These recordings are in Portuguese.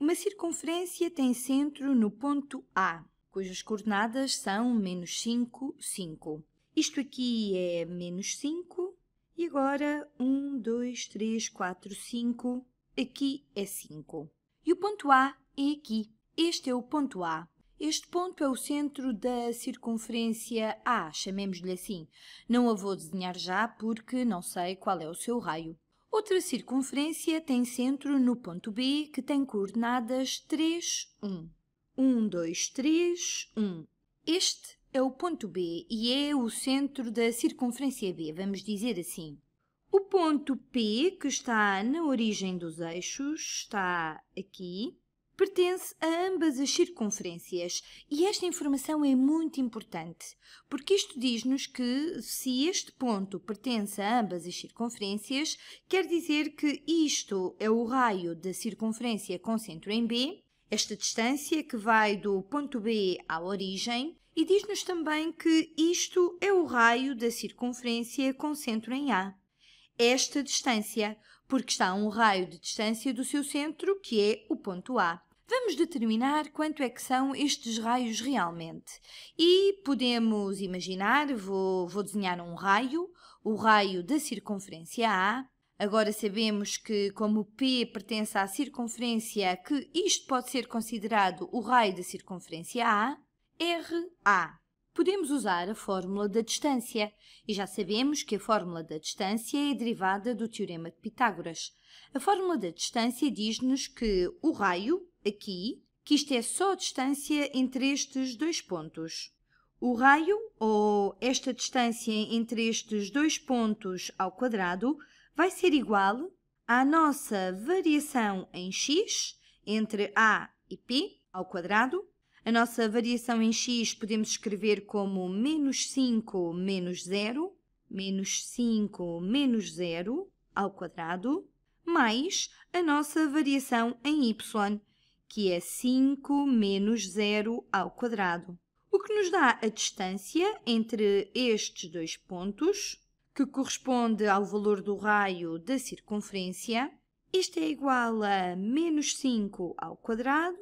Uma circunferência tem centro no ponto A, cujas coordenadas são menos 5, 5. Isto aqui é menos 5 e agora 1, 2, 3, 4, 5. Aqui é 5. E o ponto A é aqui. Este é o ponto A. Este ponto é o centro da circunferência A, chamemos-lhe assim. Não a vou desenhar já porque não sei qual é o seu raio. Outra circunferência tem centro no ponto B, que tem coordenadas 3, 1. 1, 2, 3, 1. Este é o ponto B e é o centro da circunferência B, vamos dizer assim. O ponto P, que está na origem dos eixos, está aqui, pertence a ambas as circunferências e esta informação é muito importante, porque isto diz-nos que se este ponto pertence a ambas as circunferências, quer dizer que isto é o raio da circunferência com centro em B, esta distância que vai do ponto B à origem, e diz-nos também que isto é o raio da circunferência com centro em A. Esta distância, porque está a um raio de distância do seu centro, que é o ponto A. Vamos determinar quanto é que são estes raios realmente. E podemos imaginar, vou, vou desenhar um raio, o raio da circunferência A, Agora sabemos que, como P pertence à circunferência, que isto pode ser considerado o raio da circunferência A, RA podemos usar a fórmula da distância, e já sabemos que a fórmula da distância é derivada do Teorema de Pitágoras. A fórmula da distância diz-nos que o raio, aqui, que isto é só a distância entre estes dois pontos. O raio, ou esta distância entre estes dois pontos ao quadrado, vai ser igual à nossa variação em x entre a e p ao quadrado a nossa variação em x podemos escrever como menos 5 menos 0, menos 5 menos 0 ao quadrado, mais a nossa variação em y, que é 5 menos 0 ao quadrado. O que nos dá a distância entre estes dois pontos, que corresponde ao valor do raio da circunferência. Isto é igual a menos 5 ao quadrado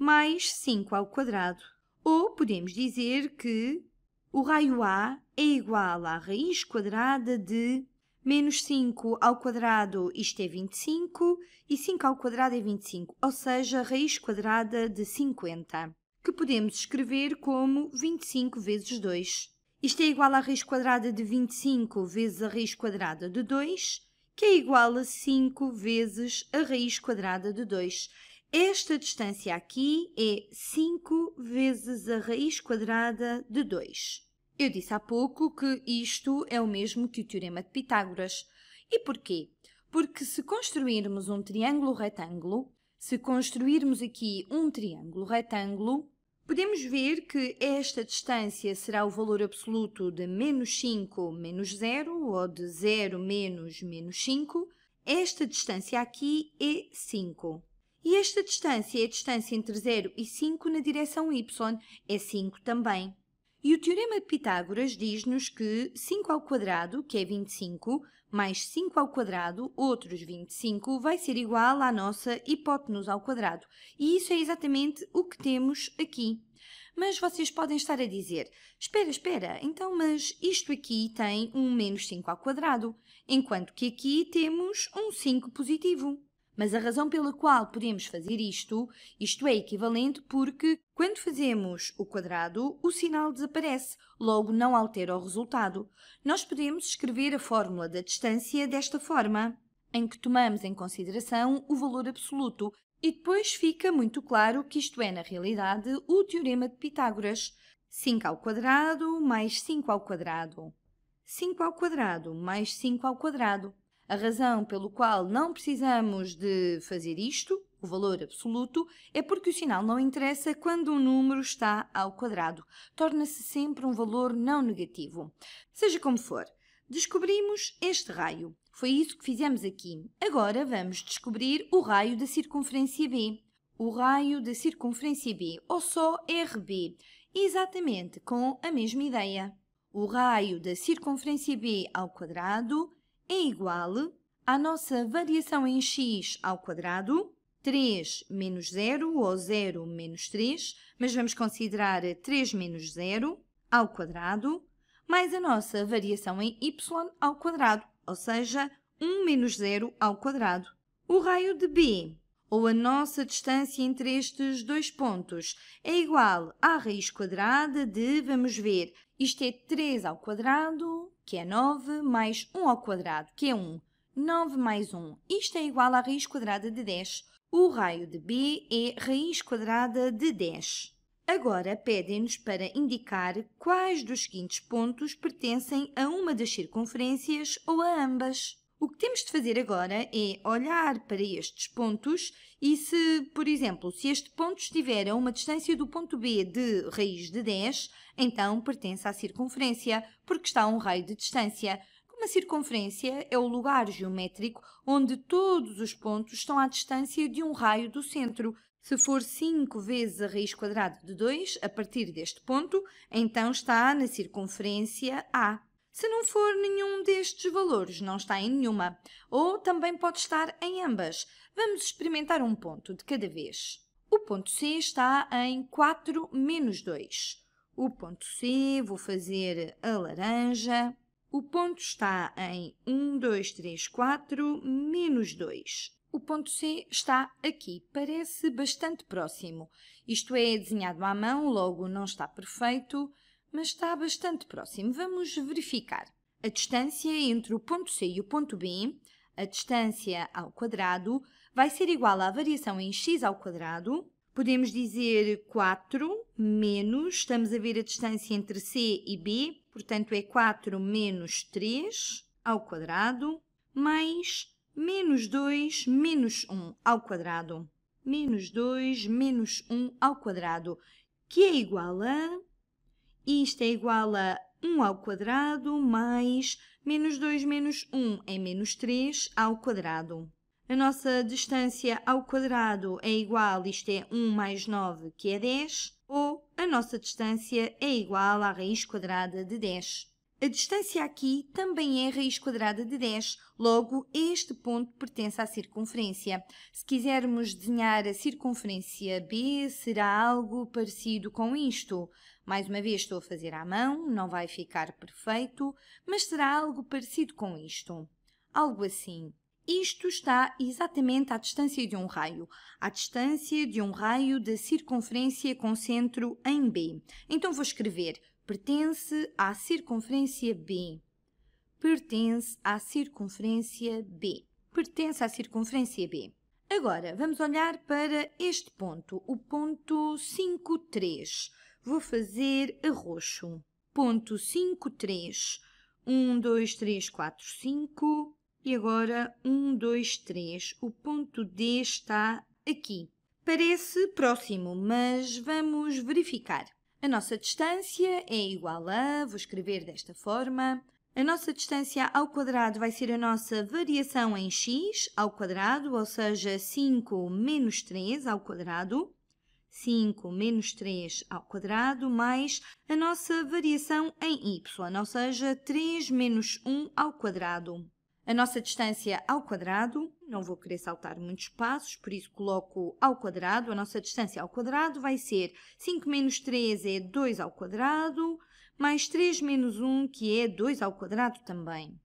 mais 5 ao quadrado. Ou podemos dizer que o raio A é igual à raiz quadrada de menos 5 ao quadrado, isto é 25, e 5 ao quadrado é 25, ou seja, raiz quadrada de 50, que podemos escrever como 25 vezes 2. Isto é igual à raiz quadrada de 25 vezes a raiz quadrada de 2, que é igual a 5 vezes a raiz quadrada de 2. Esta distância aqui é 5 vezes a raiz quadrada de 2. Eu disse há pouco que isto é o mesmo que o Teorema de Pitágoras. E porquê? Porque se construirmos um triângulo retângulo, se construirmos aqui um triângulo retângulo, podemos ver que esta distância será o valor absoluto de menos 5 menos 0, ou de 0 menos menos 5. Esta distância aqui é 5. E esta distância é a distância entre 0 e 5 na direção y, é 5 também. E o Teorema de Pitágoras diz-nos que 5 ao quadrado, que é 25, mais 5 ao quadrado, outros 25, vai ser igual à nossa hipotenusa ao quadrado. E isso é exatamente o que temos aqui. Mas vocês podem estar a dizer, espera, espera, então mas isto aqui tem um menos 5 ao quadrado, enquanto que aqui temos um 5 positivo. Mas a razão pela qual podemos fazer isto, isto é equivalente porque, quando fazemos o quadrado, o sinal desaparece, logo não altera o resultado. Nós podemos escrever a fórmula da distância desta forma, em que tomamos em consideração o valor absoluto, e depois fica muito claro que isto é, na realidade, o Teorema de Pitágoras. 5 ao quadrado mais 5 ao quadrado. 5 ao quadrado mais 5 ao quadrado. A razão pelo qual não precisamos de fazer isto, o valor absoluto, é porque o sinal não interessa quando um número está ao quadrado. Torna-se sempre um valor não negativo. Seja como for, descobrimos este raio. Foi isso que fizemos aqui. Agora vamos descobrir o raio da circunferência B. O raio da circunferência B, ou só RB, exatamente com a mesma ideia. O raio da circunferência B ao quadrado é igual à nossa variação em x ao quadrado, 3 menos 0 ou 0 menos 3, mas vamos considerar 3 menos 0 ao quadrado, mais a nossa variação em y ao quadrado, ou seja, 1 menos 0 ao quadrado. O raio de B ou a nossa distância entre estes dois pontos é igual à raiz quadrada de, vamos ver, isto é 3 ao quadrado, que é 9, mais 1 ao quadrado, que é 1. 9 mais 1, isto é igual à raiz quadrada de 10. O raio de B é raiz quadrada de 10. Agora pedem-nos para indicar quais dos seguintes pontos pertencem a uma das circunferências ou a ambas. O que temos de fazer agora é olhar para estes pontos e se, por exemplo, se este ponto estiver a uma distância do ponto B de raiz de 10, então pertence à circunferência, porque está a um raio de distância. Uma circunferência é o lugar geométrico onde todos os pontos estão à distância de um raio do centro. Se for 5 vezes a raiz quadrada de 2, a partir deste ponto, então está na circunferência A. Se não for nenhum destes valores, não está em nenhuma, ou também pode estar em ambas. Vamos experimentar um ponto de cada vez. O ponto C está em 4 menos 2. O ponto C, vou fazer a laranja. O ponto está em 1, 2, 3, 4, menos 2. O ponto C está aqui, parece bastante próximo. Isto é desenhado à mão, logo não está perfeito, mas está bastante próximo. Vamos verificar. A distância entre o ponto C e o ponto B, a distância ao quadrado, vai ser igual à variação em x ao quadrado. Podemos dizer 4 menos, estamos a ver a distância entre C e B, portanto é 4 menos 3 ao quadrado, mais menos 2 menos 1 ao quadrado. Menos 2 menos 1 ao quadrado, que é igual a e isto é igual a 1 ao quadrado mais menos 2 menos 1 é menos 3 ao quadrado. A nossa distância ao quadrado é igual, isto é 1 mais 9, que é 10, ou a nossa distância é igual à raiz quadrada de 10. A distância aqui também é raiz quadrada de 10, logo este ponto pertence à circunferência. Se quisermos desenhar a circunferência B, será algo parecido com isto. Mais uma vez estou a fazer à mão, não vai ficar perfeito, mas será algo parecido com isto. Algo assim. Isto está exatamente à distância de um raio, à distância de um raio da circunferência com centro em B. Então vou escrever pertence à circunferência B. Pertence à circunferência B. Pertence à circunferência B. Agora, vamos olhar para este ponto, o ponto 3 vou fazer a roxo. Ponto 5, 3. 1, 2, 3, 4, 5. E agora 1, 2, 3. O ponto D está aqui. Parece próximo, mas vamos verificar. A nossa distância é igual a, vou escrever desta forma, a nossa distância ao quadrado vai ser a nossa variação em x ao quadrado, ou seja, 5 menos 3 ao quadrado. 5 menos 3 ao quadrado mais a nossa variação em y, ou seja, 3 menos 1 ao quadrado. A nossa distância ao quadrado, não vou querer saltar muitos passos, por isso coloco ao quadrado. A nossa distância ao quadrado vai ser 5 menos 3 é 2 ao quadrado, mais 3 menos 1, que é 2 ao quadrado também.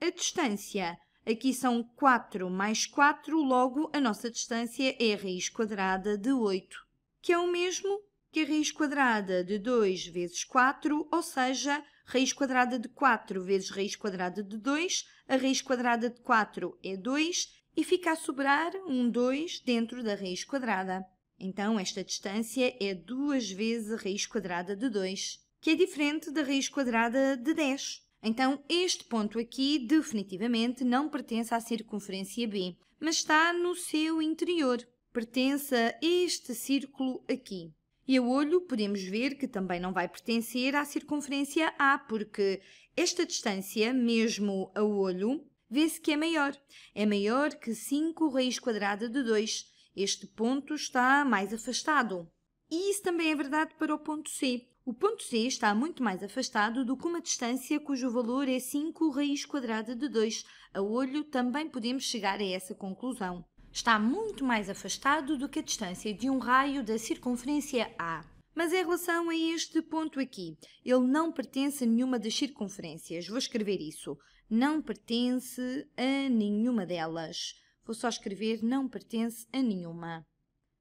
A distância Aqui são 4 mais 4, logo a nossa distância é a raiz quadrada de 8 que é o mesmo que a raiz quadrada de 2 vezes 4, ou seja, raiz quadrada de 4 vezes raiz quadrada de 2, a raiz quadrada de 4 é 2 e fica a sobrar um 2 dentro da raiz quadrada. Então, esta distância é 2 vezes a raiz quadrada de 2, que é diferente da raiz quadrada de 10. Então, este ponto aqui definitivamente não pertence à circunferência B, mas está no seu interior pertence a este círculo aqui. E a olho podemos ver que também não vai pertencer à circunferência A, porque esta distância, mesmo a olho, vê-se que é maior. É maior que 5 raiz quadrada de 2. Este ponto está mais afastado. E isso também é verdade para o ponto C. O ponto C está muito mais afastado do que uma distância cujo valor é 5 raiz quadrada de 2. A olho também podemos chegar a essa conclusão está muito mais afastado do que a distância de um raio da circunferência A. Mas em relação a este ponto aqui, ele não pertence a nenhuma das circunferências. Vou escrever isso. Não pertence a nenhuma delas. Vou só escrever não pertence a nenhuma.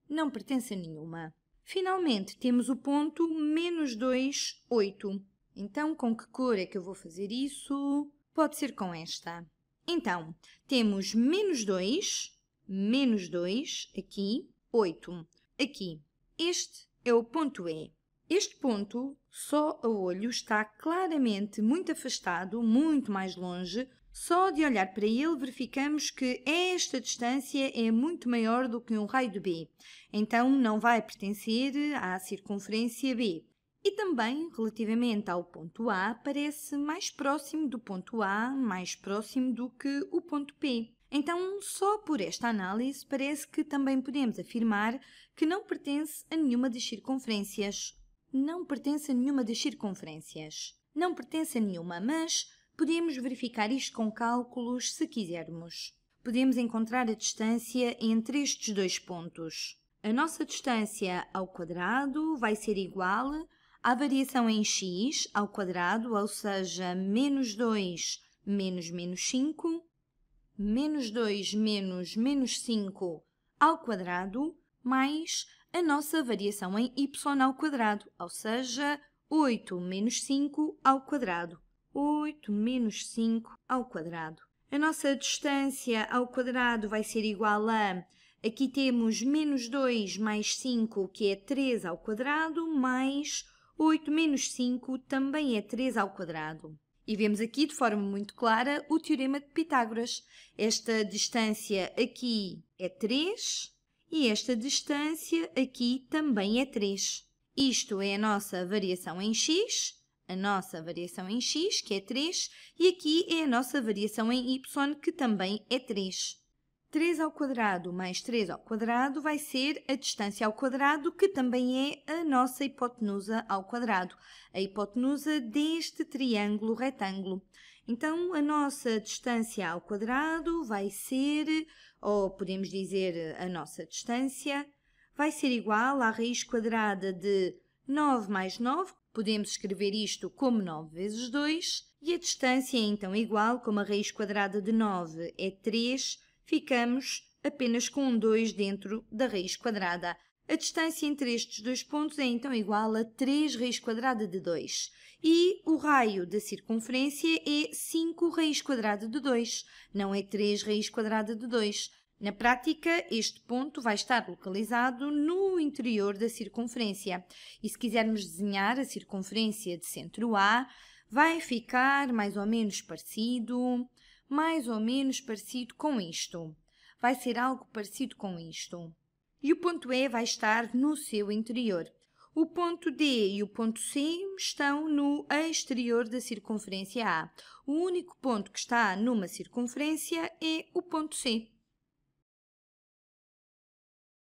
Não pertence a nenhuma. Finalmente, temos o ponto menos 2, 8. Então, com que cor é que eu vou fazer isso? Pode ser com esta. Então, temos menos 2, menos 2, aqui, 8, aqui. Este é o ponto E. Este ponto, só a olho, está claramente muito afastado, muito mais longe. Só de olhar para ele verificamos que esta distância é muito maior do que um raio de B, então não vai pertencer à circunferência B. E também, relativamente ao ponto A, parece mais próximo do ponto A, mais próximo do que o ponto P. Então, só por esta análise, parece que também podemos afirmar que não pertence a nenhuma das circunferências. Não pertence a nenhuma das circunferências. Não pertence a nenhuma, mas podemos verificar isto com cálculos se quisermos. Podemos encontrar a distância entre estes dois pontos. A nossa distância ao quadrado vai ser igual à variação em x ao quadrado, ou seja, menos 2 menos menos 5, menos 2 menos menos 5 ao quadrado, mais a nossa variação em y ao quadrado, ou seja, 8 menos 5 ao quadrado. 8 menos 5 ao quadrado. A nossa distância ao quadrado vai ser igual a... Aqui temos menos 2 mais 5, que é 3 ao quadrado, mais 8 menos 5 também é 3 ao quadrado. E vemos aqui de forma muito clara o teorema de Pitágoras. Esta distância aqui é 3 e esta distância aqui também é 3. Isto é a nossa variação em x, a nossa variação em x, que é 3, e aqui é a nossa variação em y, que também é 3. 3 ao quadrado mais 3 ao quadrado vai ser a distância ao quadrado, que também é a nossa hipotenusa ao quadrado, a hipotenusa deste triângulo retângulo. Então, a nossa distância ao quadrado vai ser, ou podemos dizer a nossa distância, vai ser igual à raiz quadrada de 9 mais 9, podemos escrever isto como 9 vezes 2, e a distância então, é então igual, como a raiz quadrada de 9 é 3 ficamos apenas com um 2 dentro da raiz quadrada. A distância entre estes dois pontos é então igual a 3 raiz quadrada de 2 e o raio da circunferência é 5 raiz quadrada de 2, não é 3 raiz quadrada de 2. Na prática, este ponto vai estar localizado no interior da circunferência. E se quisermos desenhar a circunferência de centro A, vai ficar mais ou menos parecido mais ou menos parecido com isto. Vai ser algo parecido com isto. E o ponto E vai estar no seu interior. O ponto D e o ponto C estão no exterior da circunferência A. O único ponto que está numa circunferência é o ponto C.